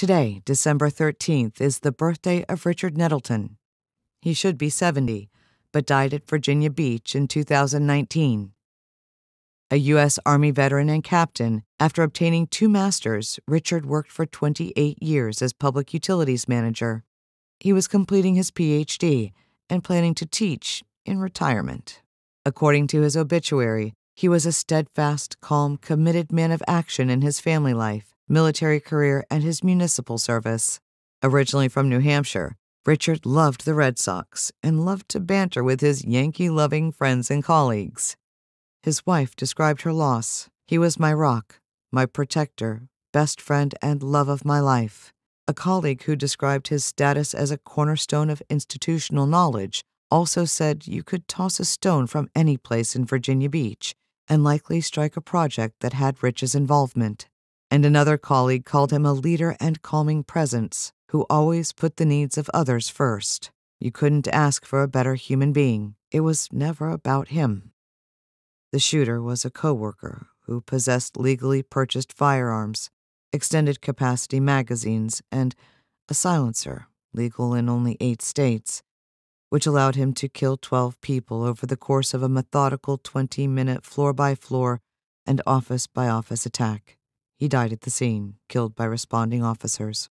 Today, December 13th, is the birthday of Richard Nettleton. He should be 70, but died at Virginia Beach in 2019. A U.S. Army veteran and captain, after obtaining two masters, Richard worked for 28 years as public utilities manager. He was completing his PhD and planning to teach in retirement. According to his obituary, he was a steadfast, calm, committed man of action in his family life military career, and his municipal service. Originally from New Hampshire, Richard loved the Red Sox and loved to banter with his Yankee loving friends and colleagues. His wife described her loss. He was my rock, my protector, best friend, and love of my life. A colleague who described his status as a cornerstone of institutional knowledge also said you could toss a stone from any place in Virginia Beach and likely strike a project that had Rich's involvement and another colleague called him a leader and calming presence who always put the needs of others first. You couldn't ask for a better human being. It was never about him. The shooter was a coworker who possessed legally purchased firearms, extended capacity magazines, and a silencer, legal in only eight states, which allowed him to kill 12 people over the course of a methodical 20 minute floor by floor and office by office attack. He died at the scene, killed by responding officers.